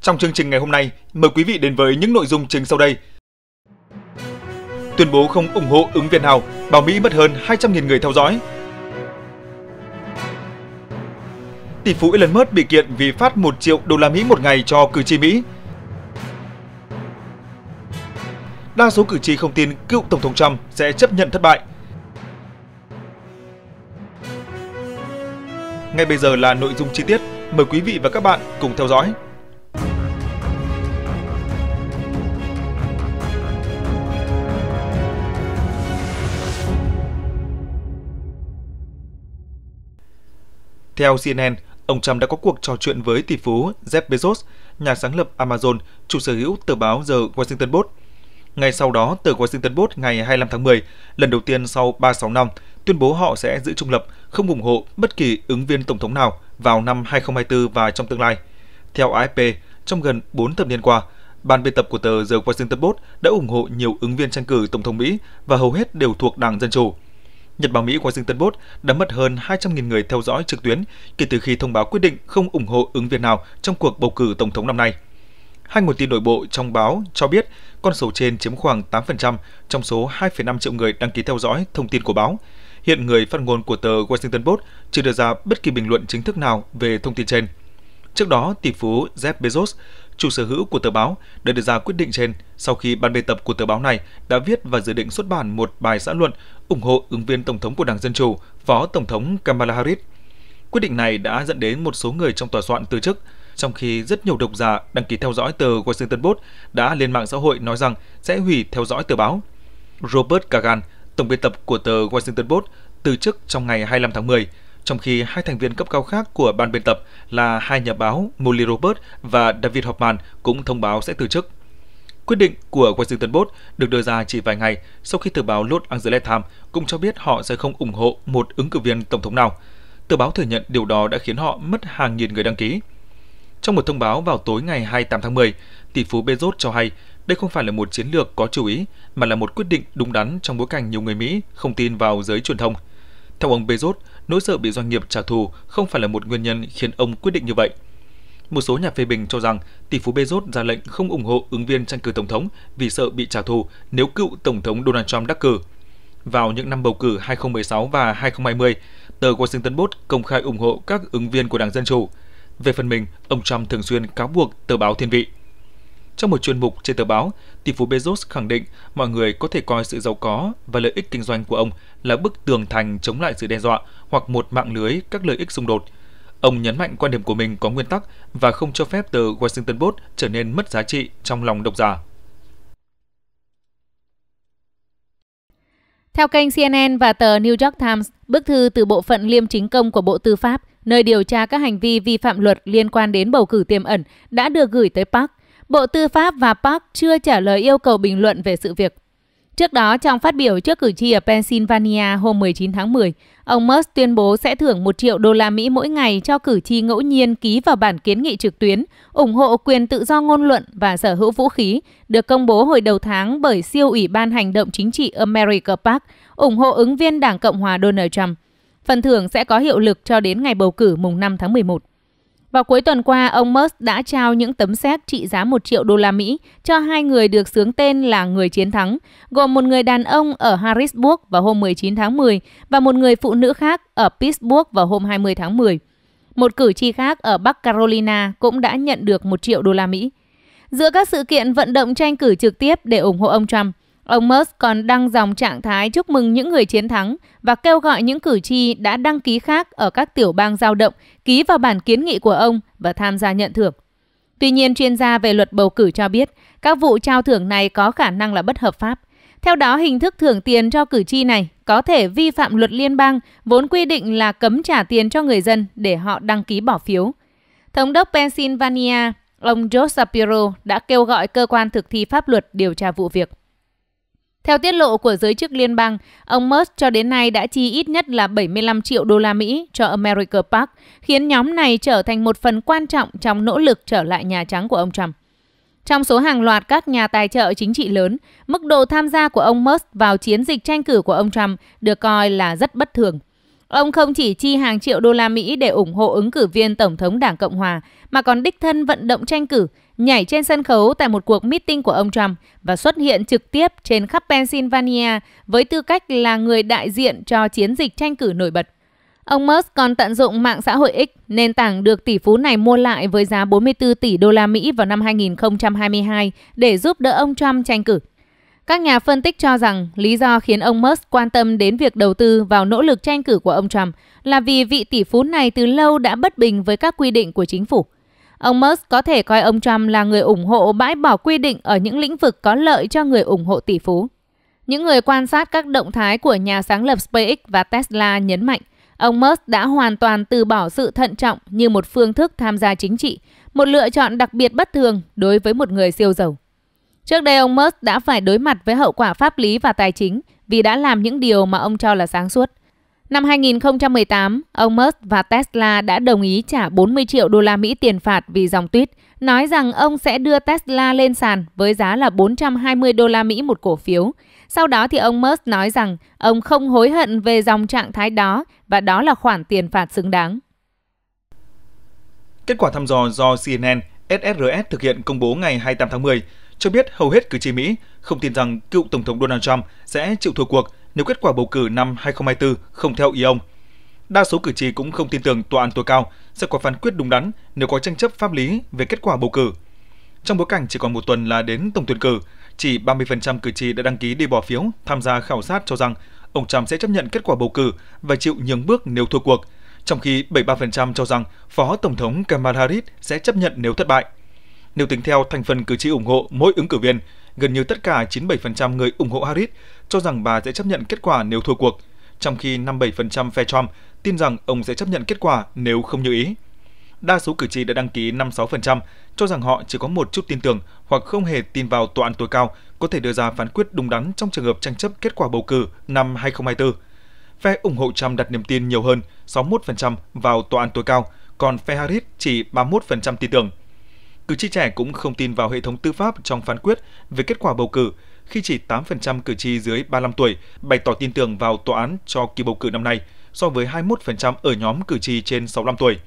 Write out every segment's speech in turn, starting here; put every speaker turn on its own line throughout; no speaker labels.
Trong chương trình ngày hôm nay, mời quý vị đến với những nội dung chính sau đây. Tuyên bố không ủng hộ ứng viên nào, bảo Mỹ mất hơn 200.000 người theo dõi. Tỷ phú Elon Musk bị kiện vì phát 1 triệu đô la Mỹ một ngày cho cử tri Mỹ. Đa số cử tri không tin cựu Tổng thống Trump sẽ chấp nhận thất bại. Ngay bây giờ là nội dung chi tiết, mời quý vị và các bạn cùng theo dõi. Theo CNN, ông Trump đã có cuộc trò chuyện với tỷ phú Jeff Bezos, nhà sáng lập Amazon, chủ sở hữu tờ báo The Washington Post. Ngay sau đó, tờ Washington Post ngày 25 tháng 10, lần đầu tiên sau 36 năm, tuyên bố họ sẽ giữ trung lập, không ủng hộ bất kỳ ứng viên tổng thống nào vào năm 2024 và trong tương lai. Theo AFP, trong gần 4 thập niên qua, ban biên tập của tờ The Washington Post đã ủng hộ nhiều ứng viên tranh cử tổng thống Mỹ và hầu hết đều thuộc Đảng Dân Chủ. Nhật báo Mỹ Washington Post đã mất hơn 200.000 người theo dõi trực tuyến kể từ khi thông báo quyết định không ủng hộ ứng viên nào trong cuộc bầu cử tổng thống năm nay. Hai nguồn tin nội bộ trong báo cho biết con số trên chiếm khoảng 8% trong số 2,5 triệu người đăng ký theo dõi thông tin của báo. Hiện người phát ngôn của tờ Washington Post chưa đưa ra bất kỳ bình luận chính thức nào về thông tin trên. Trước đó, tỷ phú Jeff Bezos chủ sở hữu của tờ báo đã đưa ra quyết định trên sau khi ban biên tập của tờ báo này đã viết và dự định xuất bản một bài xã luận ủng hộ ứng viên Tổng thống của Đảng Dân Chủ, Phó Tổng thống Kamala Harris. Quyết định này đã dẫn đến một số người trong tòa soạn từ chức, trong khi rất nhiều độc giả đăng ký theo dõi tờ Washington Post đã lên mạng xã hội nói rằng sẽ hủy theo dõi tờ báo. Robert Kagan, tổng biên tập của tờ Washington Post, từ chức trong ngày 25 tháng 10, trong khi hai thành viên cấp cao khác của ban biên tập là hai nhà báo Molly Robert và David Hoffman cũng thông báo sẽ từ chức. Quyết định của Washington Post được đưa ra chỉ vài ngày sau khi tờ báo Los Angeles Times cũng cho biết họ sẽ không ủng hộ một ứng cử viên tổng thống nào. Tờ báo thừa nhận điều đó đã khiến họ mất hàng nghìn người đăng ký. Trong một thông báo vào tối ngày 28 tháng 10, tỷ phú Bezos cho hay đây không phải là một chiến lược có chú ý mà là một quyết định đúng đắn trong bối cảnh nhiều người Mỹ không tin vào giới truyền thông. Theo ông Bezos, nỗi sợ bị doanh nghiệp trả thù không phải là một nguyên nhân khiến ông quyết định như vậy. Một số nhà phê bình cho rằng tỷ phú Bezos ra lệnh không ủng hộ ứng viên tranh cử tổng thống vì sợ bị trả thù nếu cựu tổng thống Donald Trump đắc cử. Vào những năm bầu cử 2016 và 2020, tờ Washington Post công khai ủng hộ các ứng viên của Đảng Dân Chủ. Về phần mình, ông Trump thường xuyên cáo buộc tờ báo Thiên Vị. Trong một chuyên mục trên tờ báo, tỷ phú Bezos khẳng định mọi người có thể coi sự giàu có và lợi ích kinh doanh của ông là bức tường thành chống lại sự đe dọa hoặc một mạng lưới các lợi ích xung đột. Ông nhấn mạnh quan điểm của mình có nguyên tắc và không cho phép tờ Washington Post trở nên mất giá trị trong lòng độc giả.
Theo kênh CNN và tờ New York Times, bức thư từ bộ phận liêm chính công của Bộ Tư pháp, nơi điều tra các hành vi vi phạm luật liên quan đến bầu cử tiềm ẩn, đã được gửi tới Park Bộ Tư pháp và Park chưa trả lời yêu cầu bình luận về sự việc. Trước đó, trong phát biểu trước cử tri ở Pennsylvania hôm 19 tháng 10, ông Musk tuyên bố sẽ thưởng 1 triệu đô la Mỹ mỗi ngày cho cử tri ngẫu nhiên ký vào bản kiến nghị trực tuyến ủng hộ quyền tự do ngôn luận và sở hữu vũ khí được công bố hồi đầu tháng bởi siêu ủy ban hành động chính trị America Park ủng hộ ứng viên Đảng Cộng hòa Donald Trump. Phần thưởng sẽ có hiệu lực cho đến ngày bầu cử mùng 5 tháng 11. Vào cuối tuần qua, ông Musk đã trao những tấm xét trị giá 1 triệu đô la Mỹ cho hai người được sướng tên là người chiến thắng, gồm một người đàn ông ở Harrisburg vào hôm 19 tháng 10 và một người phụ nữ khác ở Pittsburgh vào hôm 20 tháng 10. Một cử tri khác ở Bắc Carolina cũng đã nhận được 1 triệu đô la Mỹ. Giữa các sự kiện vận động tranh cử trực tiếp để ủng hộ ông Trump, Ông Musk còn đăng dòng trạng thái chúc mừng những người chiến thắng và kêu gọi những cử tri đã đăng ký khác ở các tiểu bang giao động ký vào bản kiến nghị của ông và tham gia nhận thưởng. Tuy nhiên, chuyên gia về luật bầu cử cho biết các vụ trao thưởng này có khả năng là bất hợp pháp. Theo đó, hình thức thưởng tiền cho cử tri này có thể vi phạm luật liên bang vốn quy định là cấm trả tiền cho người dân để họ đăng ký bỏ phiếu. Thống đốc Pennsylvania, ông Joe Shapiro đã kêu gọi cơ quan thực thi pháp luật điều tra vụ việc. Theo tiết lộ của giới chức liên bang, ông Musk cho đến nay đã chi ít nhất là 75 triệu đô la Mỹ cho America Park, khiến nhóm này trở thành một phần quan trọng trong nỗ lực trở lại Nhà Trắng của ông Trump. Trong số hàng loạt các nhà tài trợ chính trị lớn, mức độ tham gia của ông Musk vào chiến dịch tranh cử của ông Trump được coi là rất bất thường. Ông không chỉ chi hàng triệu đô la Mỹ để ủng hộ ứng cử viên Tổng thống Đảng Cộng Hòa, mà còn đích thân vận động tranh cử, nhảy trên sân khấu tại một cuộc meeting của ông Trump và xuất hiện trực tiếp trên khắp Pennsylvania với tư cách là người đại diện cho chiến dịch tranh cử nổi bật. Ông Musk còn tận dụng mạng xã hội X, nền tảng được tỷ phú này mua lại với giá 44 tỷ đô la Mỹ vào năm 2022 để giúp đỡ ông Trump tranh cử. Các nhà phân tích cho rằng lý do khiến ông Musk quan tâm đến việc đầu tư vào nỗ lực tranh cử của ông Trump là vì vị tỷ phú này từ lâu đã bất bình với các quy định của chính phủ – Ông Musk có thể coi ông Trump là người ủng hộ bãi bỏ quy định ở những lĩnh vực có lợi cho người ủng hộ tỷ phú. Những người quan sát các động thái của nhà sáng lập SpaceX và Tesla nhấn mạnh, ông Musk đã hoàn toàn từ bỏ sự thận trọng như một phương thức tham gia chính trị, một lựa chọn đặc biệt bất thường đối với một người siêu giàu. Trước đây ông Musk đã phải đối mặt với hậu quả pháp lý và tài chính vì đã làm những điều mà ông cho là sáng suốt. Năm 2018, ông Musk và Tesla đã đồng ý trả 40 triệu đô la Mỹ tiền phạt vì dòng tweet nói rằng ông sẽ đưa Tesla lên sàn với giá là 420 đô la Mỹ một cổ phiếu. Sau đó thì ông Musk nói rằng ông không hối hận về dòng trạng thái đó và đó là khoản tiền phạt xứng đáng.
Kết quả thăm dò do CNN SSRS thực hiện công bố ngày 28 tháng 10 cho biết hầu hết cử tri Mỹ không tin rằng cựu Tổng thống Donald Trump sẽ chịu thua cuộc – nếu kết quả bầu cử năm 2024 không theo ý ông. Đa số cử tri cũng không tin tưởng tòa án tối cao sẽ có phán quyết đúng đắn nếu có tranh chấp pháp lý về kết quả bầu cử. Trong bối cảnh chỉ còn một tuần là đến tổng tuyển cử, chỉ 30% cử tri đã đăng ký đi bỏ phiếu tham gia khảo sát cho rằng ông Trump sẽ chấp nhận kết quả bầu cử và chịu nhường bước nếu thua cuộc, trong khi 73% cho rằng Phó Tổng thống Kamala Harris sẽ chấp nhận nếu thất bại. Nếu tính theo thành phần cử tri ủng hộ mỗi ứng cử viên, gần như tất cả 97% người ủng hộ Harris cho rằng bà sẽ chấp nhận kết quả nếu thua cuộc, trong khi 57% phe Trump tin rằng ông sẽ chấp nhận kết quả nếu không như ý. Đa số cử tri đã đăng ký 56% cho rằng họ chỉ có một chút tin tưởng hoặc không hề tin vào tòa án tối cao có thể đưa ra phán quyết đúng đắn trong trường hợp tranh chấp kết quả bầu cử năm 2024. Phe ủng hộ Trump đặt niềm tin nhiều hơn 61% vào tòa án tối cao, còn phe Harris chỉ 31% tin tưởng. Cử tri trẻ cũng không tin vào hệ thống tư pháp trong phán quyết về kết quả bầu cử khi chỉ 8% cử tri dưới 35 tuổi bày tỏ tin tưởng vào tòa án cho kỳ bầu cử năm nay so với 21% ở nhóm cử tri trên 65 tuổi.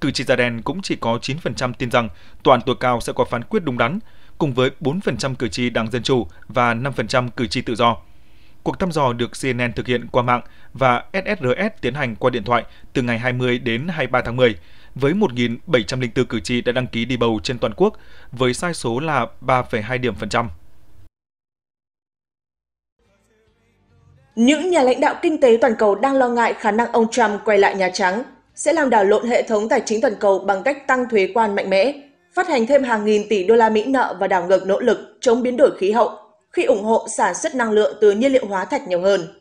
Cử tri da đen cũng chỉ có 9% tin rằng toàn tuổi cao sẽ có phán quyết đúng đắn, cùng với 4% cử tri Đảng Dân Chủ và 5% cử tri tự do. Cuộc thăm dò được CNN thực hiện qua mạng và SSRS tiến hành qua điện thoại từ ngày 20 đến 23 tháng 10 với 1.704 cử tri đã đăng ký đi bầu trên toàn quốc với sai số là 3,2 điểm phần trăm.
Những nhà lãnh đạo kinh tế toàn cầu đang lo ngại khả năng ông Trump quay lại Nhà Trắng sẽ làm đảo lộn hệ thống tài chính toàn cầu bằng cách tăng thuế quan mạnh mẽ, phát hành thêm hàng nghìn tỷ đô la Mỹ nợ và đảo ngược nỗ lực chống biến đổi khí hậu khi ủng hộ sản xuất năng lượng từ nhiên liệu hóa thạch nhiều hơn.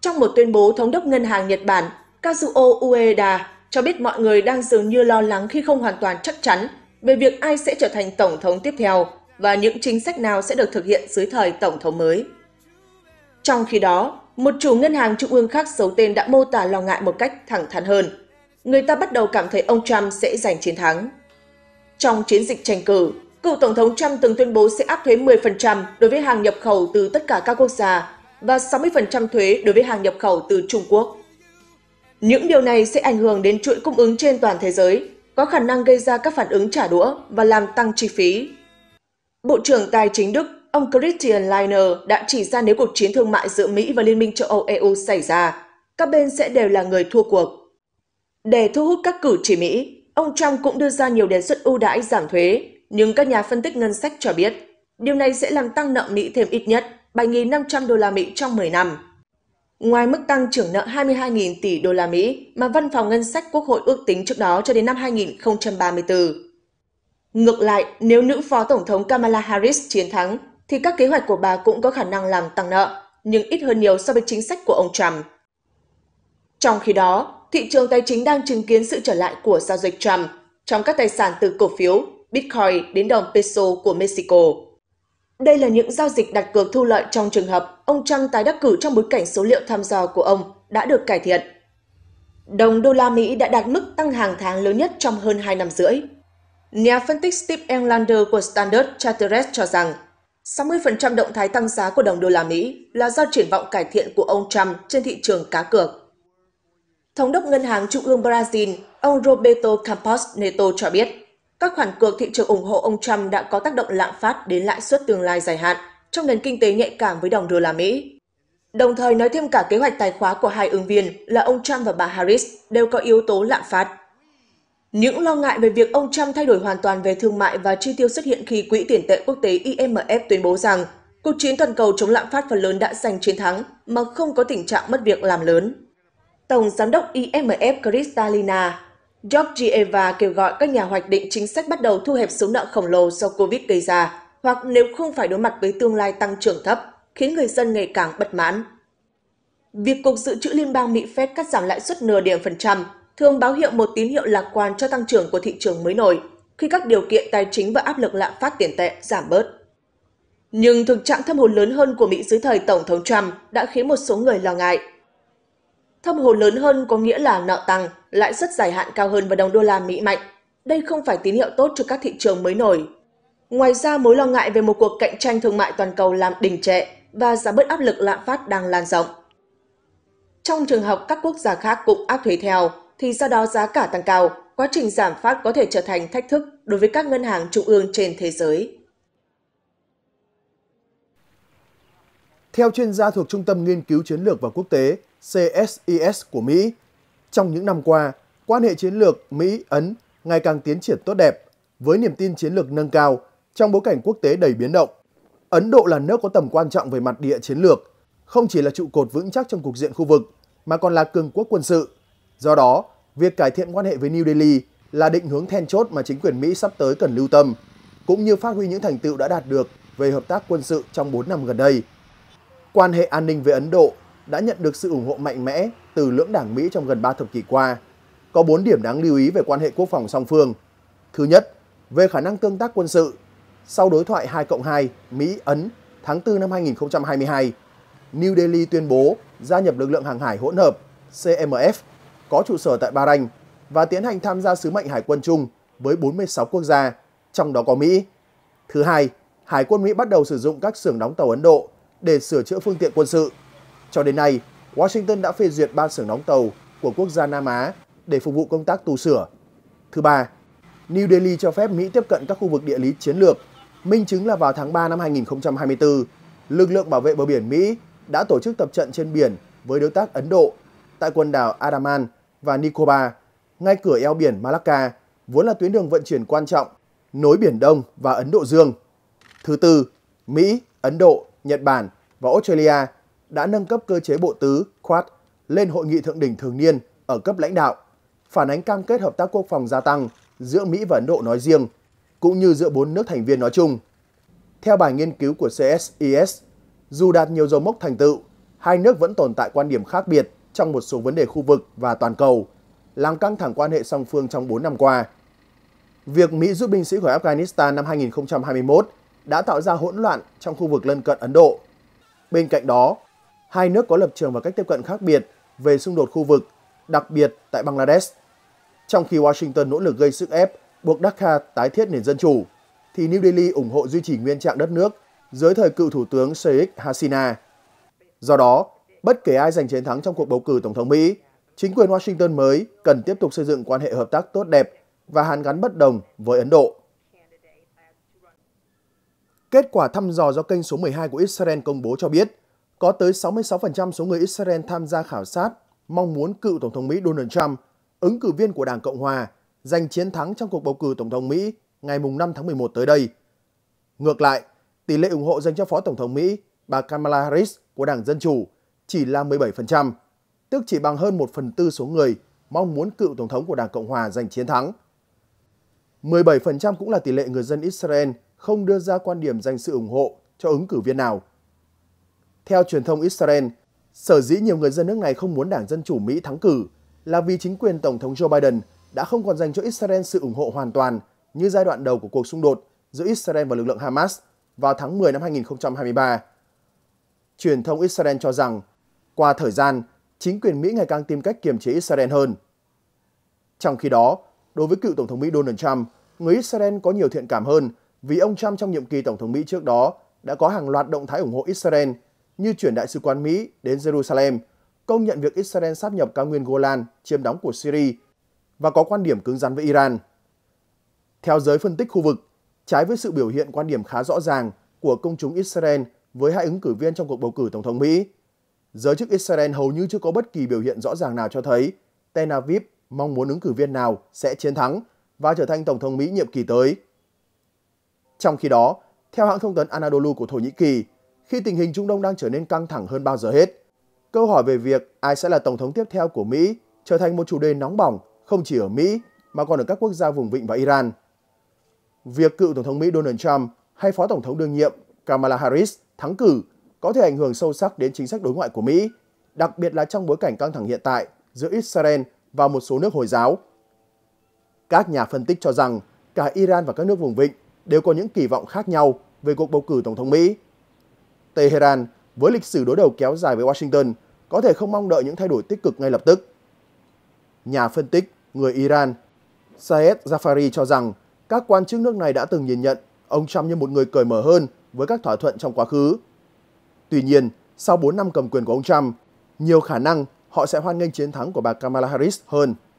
Trong một tuyên bố, Thống đốc Ngân hàng Nhật Bản Kazuo Ueda cho biết mọi người đang dường như lo lắng khi không hoàn toàn chắc chắn về việc ai sẽ trở thành tổng thống tiếp theo và những chính sách nào sẽ được thực hiện dưới thời tổng thống mới. Trong khi đó, một chủ ngân hàng trung ương khác xấu tên đã mô tả lo ngại một cách thẳng thắn hơn. Người ta bắt đầu cảm thấy ông Trump sẽ giành chiến thắng. Trong chiến dịch tranh cử, cựu Tổng thống Trump từng tuyên bố sẽ áp thuế 10% đối với hàng nhập khẩu từ tất cả các quốc gia và 60% thuế đối với hàng nhập khẩu từ Trung Quốc. Những điều này sẽ ảnh hưởng đến chuỗi cung ứng trên toàn thế giới, có khả năng gây ra các phản ứng trả đũa và làm tăng chi phí. Bộ trưởng Tài chính Đức, ông Christian Lindner đã chỉ ra nếu cuộc chiến thương mại giữa Mỹ và Liên minh châu Âu EU xảy ra, các bên sẽ đều là người thua cuộc. Để thu hút các cử tri Mỹ, ông Trump cũng đưa ra nhiều đề xuất ưu đãi giảm thuế, nhưng các nhà phân tích ngân sách cho biết, điều này sẽ làm tăng nợ Mỹ thêm ít nhất 7.500 đô la Mỹ trong 10 năm. Ngoài mức tăng trưởng nợ 22.000 tỷ đô la Mỹ mà Văn phòng Ngân sách Quốc hội ước tính trước đó cho đến năm 2034. Ngược lại, nếu nữ phó tổng thống Kamala Harris chiến thắng thì các kế hoạch của bà cũng có khả năng làm tăng nợ, nhưng ít hơn nhiều so với chính sách của ông Trump. Trong khi đó, thị trường tài chính đang chứng kiến sự trở lại của giao dịch Trump trong các tài sản từ cổ phiếu, Bitcoin đến đồng peso của Mexico. Đây là những giao dịch đặt cược thu lợi trong trường hợp ông Trump tái đắc cử trong bối cảnh số liệu thăm dò của ông đã được cải thiện. Đồng đô la Mỹ đã đạt mức tăng hàng tháng lớn nhất trong hơn 2 năm rưỡi. Nhà phân tích Steve Englander của Standard Chartered cho rằng 60% động thái tăng giá của đồng đô la Mỹ là do triển vọng cải thiện của ông Trump trên thị trường cá cược. Thống đốc Ngân hàng Trung ương Brazil, ông Roberto Campos Neto cho biết, các khoản cược thị trường ủng hộ ông Trump đã có tác động lạm phát đến lãi suất tương lai dài hạn trong nền kinh tế nhạy cảm với đồng đô la Mỹ. Đồng thời nói thêm cả kế hoạch tài khóa của hai ứng viên là ông Trump và bà Harris đều có yếu tố lạm phát. Những lo ngại về việc ông Trump thay đổi hoàn toàn về thương mại và chi tiêu xuất hiện khi Quỹ tiền tệ quốc tế IMF tuyên bố rằng cuộc chiến toàn cầu chống lạm phát phần lớn đã giành chiến thắng mà không có tình trạng mất việc làm lớn. Tổng giám đốc IMF Kristalina Georgieva kêu gọi các nhà hoạch định chính sách bắt đầu thu hẹp số nợ khổng lồ do Covid gây ra, hoặc nếu không phải đối mặt với tương lai tăng trưởng thấp, khiến người dân ngày càng bất mãn. Việc Cục Dự trữ Liên bang Mỹ Fed cắt giảm lãi suất nửa điểm phần trăm thường báo hiệu một tín hiệu lạc quan cho tăng trưởng của thị trường mới nổi, khi các điều kiện tài chính và áp lực lạm phát tiền tệ giảm bớt. Nhưng thực trạng thâm hụt lớn hơn của Mỹ dưới thời Tổng thống Trump đã khiến một số người lo ngại. Thâm hụt lớn hơn có nghĩa là nợ tăng, lãi suất dài hạn cao hơn và đồng đô la Mỹ mạnh. Đây không phải tín hiệu tốt cho các thị trường mới nổi. Ngoài ra, mối lo ngại về một cuộc cạnh tranh thương mại toàn cầu làm đình trệ và giảm bớt áp lực lạm phát đang lan rộng. Trong trường hợp các quốc gia khác cũng áp thuế theo, thì do đó giá cả tăng cao, quá trình giảm phát có thể trở thành thách thức đối với các ngân hàng trung ương trên thế giới.
Theo chuyên gia thuộc Trung tâm Nghiên cứu Chiến lược và Quốc tế CSIS của Mỹ, trong những năm qua, quan hệ chiến lược Mỹ-Ấn ngày càng tiến triển tốt đẹp, với niềm tin chiến lược nâng cao trong bối cảnh quốc tế đầy biến động. Ấn Độ là nước có tầm quan trọng về mặt địa chiến lược, không chỉ là trụ cột vững chắc trong cục diện khu vực, mà còn là cường quốc quân sự. Do đó, việc cải thiện quan hệ với New Delhi là định hướng then chốt mà chính quyền Mỹ sắp tới cần lưu tâm, cũng như phát huy những thành tựu đã đạt được về hợp tác quân sự trong 4 năm gần đây. Quan hệ an ninh với Ấn Độ đã nhận được sự ủng hộ mạnh mẽ từ lưỡng đảng Mỹ trong gần 3 thập kỷ qua, có 4 điểm đáng lưu ý về quan hệ quốc phòng song phương. Thứ nhất, về khả năng tương tác quân sự. Sau đối thoại 2 cộng 2 Mỹ-Ấn tháng 4 năm 2022, New Delhi tuyên bố gia nhập lực lượng hàng hải hỗn hợp CMF có trụ sở tại Bahrain và tiến hành tham gia sứ mệnh hải quân chung với 46 quốc gia, trong đó có Mỹ. Thứ hai, Hải quân Mỹ bắt đầu sử dụng các xưởng đóng tàu Ấn Độ để sửa chữa phương tiện quân sự. Cho đến nay, Washington đã phê duyệt ba xưởng đóng tàu của quốc gia Nam Á để phục vụ công tác tu sửa. Thứ ba, New Delhi cho phép Mỹ tiếp cận các khu vực địa lý chiến lược. Minh chứng là vào tháng 3 năm 2024, lực lượng bảo vệ bờ biển Mỹ đã tổ chức tập trận trên biển với đối tác Ấn Độ tại quần đảo Adaman và Nicobar, ngay cửa eo biển Malacca, vốn là tuyến đường vận chuyển quan trọng nối Biển Đông và Ấn Độ Dương. Thứ tư, Mỹ, Ấn Độ, Nhật Bản và Australia đã nâng cấp cơ chế bộ tứ Quad lên hội nghị thượng đỉnh thường niên ở cấp lãnh đạo, phản ánh cam kết hợp tác quốc phòng gia tăng giữa Mỹ và Ấn Độ nói riêng, cũng như giữa bốn nước thành viên nói chung. Theo bài nghiên cứu của CSIS, dù đạt nhiều dấu mốc thành tựu, hai nước vẫn tồn tại quan điểm khác biệt trong một số vấn đề khu vực và toàn cầu, làm căng thẳng quan hệ song phương trong 4 năm qua. Việc Mỹ rút binh sĩ khỏi Afghanistan năm 2021 đã tạo ra hỗn loạn trong khu vực lân cận Ấn Độ. Bên cạnh đó, hai nước có lập trường và cách tiếp cận khác biệt về xung đột khu vực, đặc biệt tại Bangladesh. Trong khi Washington nỗ lực gây sức ép buộc Dhaka tái thiết nền dân chủ, thì New Delhi ủng hộ duy trì nguyên trạng đất nước dưới thời cựu thủ tướng Sheikh Hasina. Do đó, bất kể ai giành chiến thắng trong cuộc bầu cử tổng thống Mỹ, chính quyền Washington mới cần tiếp tục xây dựng quan hệ hợp tác tốt đẹp và hàn gắn bất đồng với Ấn Độ. Kết quả thăm dò do kênh số 12 của Israel công bố cho biết, có tới 66% số người Israel tham gia khảo sát mong muốn cựu Tổng thống Mỹ Donald Trump, ứng cử viên của Đảng Cộng Hòa, giành chiến thắng trong cuộc bầu cử Tổng thống Mỹ ngày 5 tháng 11 tới đây. Ngược lại, tỷ lệ ủng hộ dành cho Phó Tổng thống Mỹ bà Kamala Harris của Đảng Dân Chủ chỉ là 17%, tức chỉ bằng hơn 1 phần tư số người mong muốn cựu Tổng thống của Đảng Cộng Hòa giành chiến thắng. 17% cũng là tỷ lệ người dân Israel không đưa ra quan điểm dành sự ủng hộ cho ứng cử viên nào – theo truyền thông Israel, sở dĩ nhiều người dân nước này không muốn Đảng Dân Chủ Mỹ thắng cử là vì chính quyền Tổng thống Joe Biden đã không còn dành cho Israel sự ủng hộ hoàn toàn như giai đoạn đầu của cuộc xung đột giữa Israel và lực lượng Hamas vào tháng 10 năm 2023. Truyền thông Israel cho rằng, qua thời gian, chính quyền Mỹ ngày càng tìm cách kiềm chế Israel hơn. Trong khi đó, đối với cựu Tổng thống Mỹ Donald Trump, người Israel có nhiều thiện cảm hơn vì ông Trump trong nhiệm kỳ Tổng thống Mỹ trước đó đã có hàng loạt động thái ủng hộ Israel – như chuyển đại sứ quán Mỹ đến Jerusalem, công nhận việc Israel sáp nhập cao nguyên Golan chiếm đóng của Syria và có quan điểm cứng rắn với Iran. Theo giới phân tích khu vực, trái với sự biểu hiện quan điểm khá rõ ràng của công chúng Israel với hai ứng cử viên trong cuộc bầu cử Tổng thống Mỹ, giới chức Israel hầu như chưa có bất kỳ biểu hiện rõ ràng nào cho thấy Tel Aviv mong muốn ứng cử viên nào sẽ chiến thắng và trở thành Tổng thống Mỹ nhiệm kỳ tới. Trong khi đó, theo hãng thông tấn Anadolu của Thổ Nhĩ Kỳ, khi tình hình Trung Đông đang trở nên căng thẳng hơn bao giờ hết. Câu hỏi về việc ai sẽ là tổng thống tiếp theo của Mỹ trở thành một chủ đề nóng bỏng không chỉ ở Mỹ mà còn ở các quốc gia vùng vịnh và Iran. Việc cựu tổng thống Mỹ Donald Trump hay phó tổng thống đương nhiệm Kamala Harris thắng cử có thể ảnh hưởng sâu sắc đến chính sách đối ngoại của Mỹ, đặc biệt là trong bối cảnh căng thẳng hiện tại giữa Israel và một số nước Hồi giáo. Các nhà phân tích cho rằng cả Iran và các nước vùng vịnh đều có những kỳ vọng khác nhau về cuộc bầu cử tổng thống Mỹ Tehran với lịch sử đối đầu kéo dài với Washington có thể không mong đợi những thay đổi tích cực ngay lập tức. Nhà phân tích người Iran Saed Jafari cho rằng các quan chức nước này đã từng nhìn nhận ông Trump như một người cởi mở hơn với các thỏa thuận trong quá khứ. Tuy nhiên, sau 4 năm cầm quyền của ông Trump, nhiều khả năng họ sẽ hoan nghênh chiến thắng của bà Kamala Harris hơn.